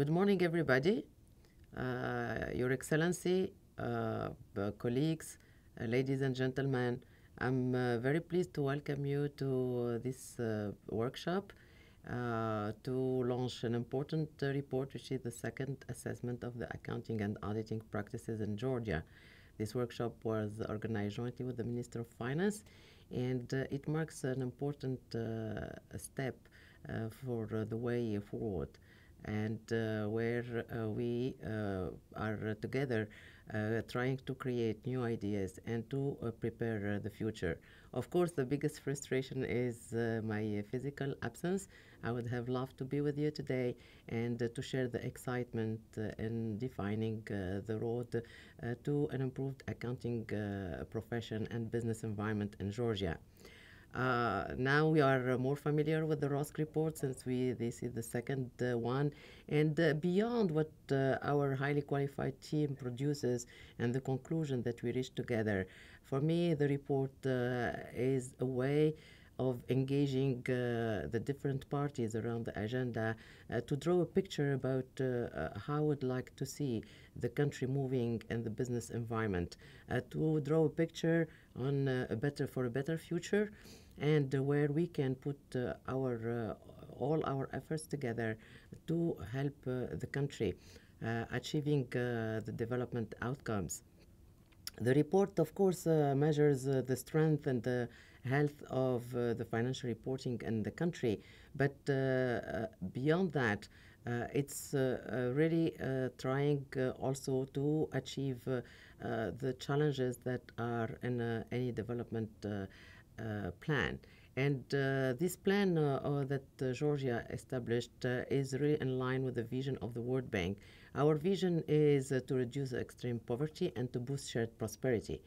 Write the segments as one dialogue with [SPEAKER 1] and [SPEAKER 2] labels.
[SPEAKER 1] Good morning, everybody. Uh, Your Excellency, uh, colleagues, uh, ladies and gentlemen, I'm uh, very pleased to welcome you to this uh, workshop uh, to launch an important report, which is the second assessment of the accounting and auditing practices in Georgia. This workshop was organized jointly with the Minister of Finance, and it marks an important step for the way forward and uh, where uh, we uh, are together trying to create new ideas and to prepare the future. Of course, the biggest frustration is my physical absence. I would have loved to be with you today and to share the excitement in defining the road to an improved accounting profession and business environment in Georgia. Uh, now we are uh, more familiar with the ROSC report since we this is the second uh, one, and uh, beyond what uh, our highly qualified team produces and the conclusion that we reach together. For me, the report uh, is a way of engaging the different parties around the agenda to draw a picture about how I'd like to see the country moving and the business environment, to draw a picture on a better for a better future and where we can put uh, our uh, all our efforts together to help uh, the country achieving the development outcomes. The report, of course, measures the strength and the health of the financial reporting in the country, but beyond that, uh, it's uh, uh, really trying also to achieve the challenges that are in any development uh, plan. And uh, this plan uh, that Georgia established is really in line with the vision of the World Bank. Our vision is to reduce extreme poverty and to boost shared prosperity.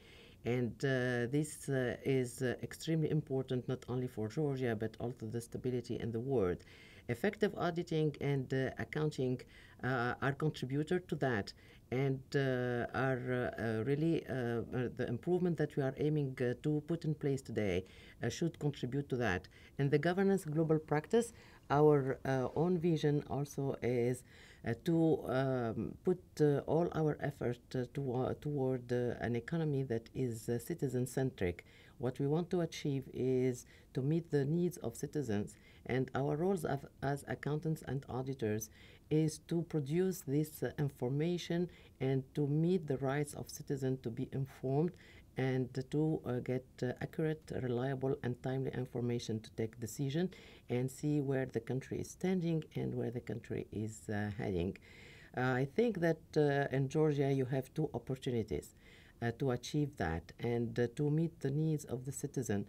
[SPEAKER 1] And uh, this uh, is uh, extremely important not only for Georgia but also the stability in the world. Effective auditing and accounting uh, are contributor to that and uh, are uh, really the improvement that we are aiming to put in place today should contribute to that. And the governance global practice, our own vision also is uh, to um, put uh, all our effort uh, to, toward an economy that is citizen centric. What we want to achieve is to meet the needs of citizens, and our roles as accountants and auditors is to produce this uh, information and to meet the rights of citizens to be informed and to uh, get uh, accurate, reliable, and timely information to take decision and see where the country is standing and where the country is uh, heading. Uh, I think that uh, in Georgia you have two opportunities to achieve that and to meet the needs of the citizen.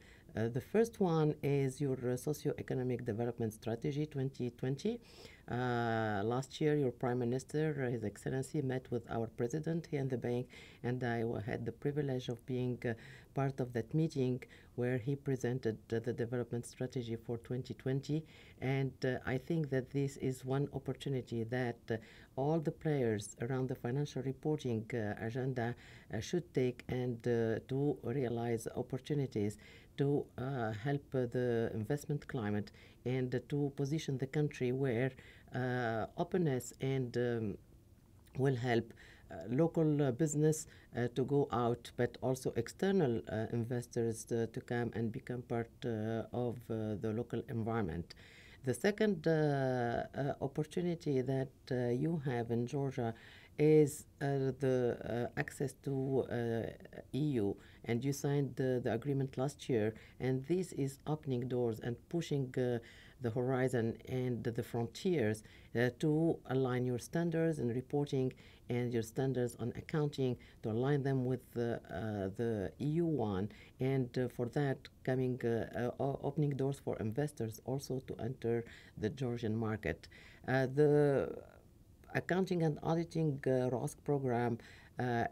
[SPEAKER 1] the first one is your socioeconomic development strategy 2020. Uh, last year, your Prime Minister, uh, His Excellency, met with our President here in the bank, and I had the privilege of being uh, part of that meeting where he presented uh, the development strategy for 2020. And uh, I think that this is one opportunity that uh, all the players around the financial reporting agenda should take and to realize opportunities to help the investment climate and to position the country where uh, openness and um, will help uh, local uh, business to go out, but also external investors to, to, come and become part of the local environment. The second uh, uh, opportunity that uh, you have in Georgia is the access to EU and you signed the, the agreement last year, and this is opening doors and pushing uh, the horizon and the frontiers uh, to align your standards in reporting and your standards on accounting to align them with the, uh, the EU one, and uh, for that coming uh, uh, opening doors for investors also to enter the Georgian market. Uh, the accounting and auditing ROSC program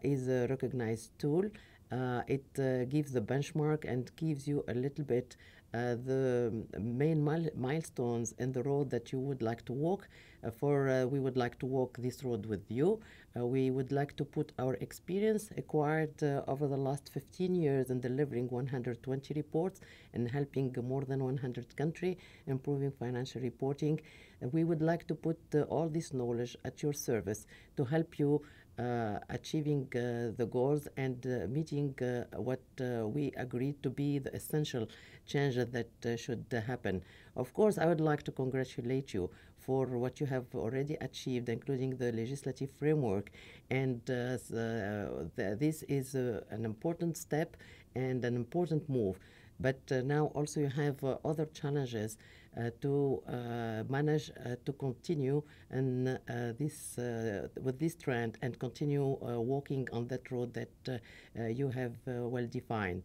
[SPEAKER 1] is a recognized tool. Uh, it uh, gives the benchmark and gives you a little bit uh, the main mil milestones in the road that you would like to walk. Uh, for uh, we would like to walk this road with you. Uh, we would like to put our experience acquired over the last 15 years in delivering 120 reports and helping more than 100 countries, improving financial reporting. we would like to put all this knowledge at your service to help you uh, achieving uh, the goals and uh, meeting what we agreed to be the essential change that should happen. Of course, I would like to congratulate you for what you have already achieved, including the legislative framework. And this is an important step and an important move. But now also you have other challenges uh, to uh, manage uh, to continue and this with this trend and continue walking on that road that you have well defined.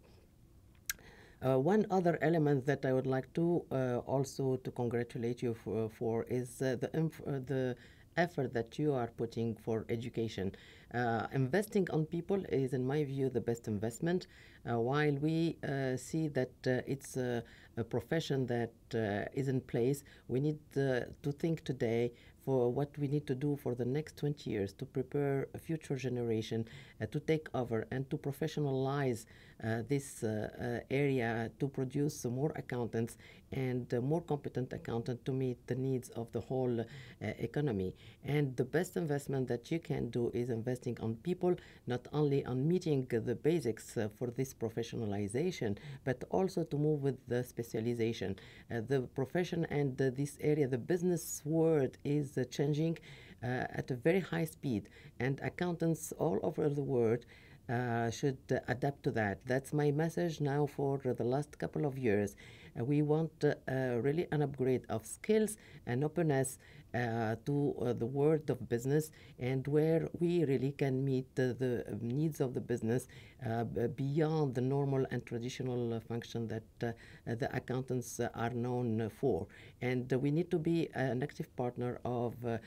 [SPEAKER 1] Uh, one other element that I would like to uh, also to congratulate you for, for is uh, the the effort that you are putting for education. investing on people is, in my view, the best investment. while we see that it's a profession that uh, is in place, we need uh, to think today for what we need to do for the next 20 years to prepare a future generation uh, to take over and to professionalize uh, this uh, uh area to produce more accountants and more competent accountants to meet the needs of the whole economy. And the best investment that you can do is investing on people, not only on meeting the basics for this professionalization, but also to move with the specific specialization. Uh, the profession and this area, the business world is uh, changing uh, at a very high speed, and accountants all over the world. should adapt to that. That's my message now for the last couple of years we want uh, really an upgrade of skills and openness uh, to uh, the world of business and where we really can meet the needs of the business beyond the normal and traditional function that the accountants are known for. And we need to be an active partner of uh,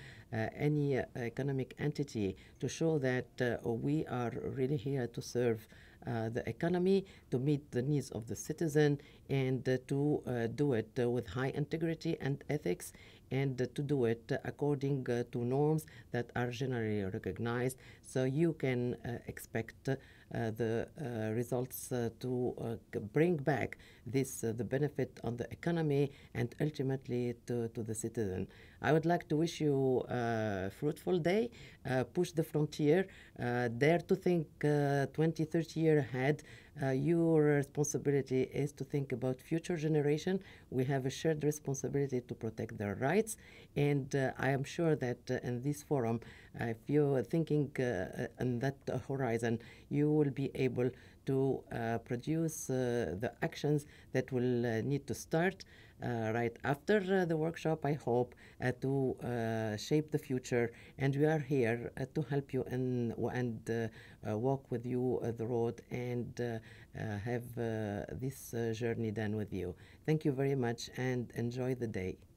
[SPEAKER 1] any uh, economic entity to show that uh, we are really here to serve uh, the economy, to meet the needs of the citizen, and uh, to uh, do it with high integrity and ethics, and to do it according to norms that are generally recognized. So you can expect uh, the uh, results uh, to bring back this the benefit on the economy and ultimately to, to the citizen. I would like to wish you a fruitful day, push the frontier, dare to think 20, 30 year ahead. Uh, your responsibility is to think about future generation. We have a shared responsibility to protect their rights, and uh, I am sure that uh, in this forum, if you're thinking uh, uh, in that horizon, you will be able to uh, produce the actions that will need to start right after the workshop, I hope, to shape the future. And we are here to help you in, and walk with you the road and have this journey done with you. Thank you very much and enjoy the day.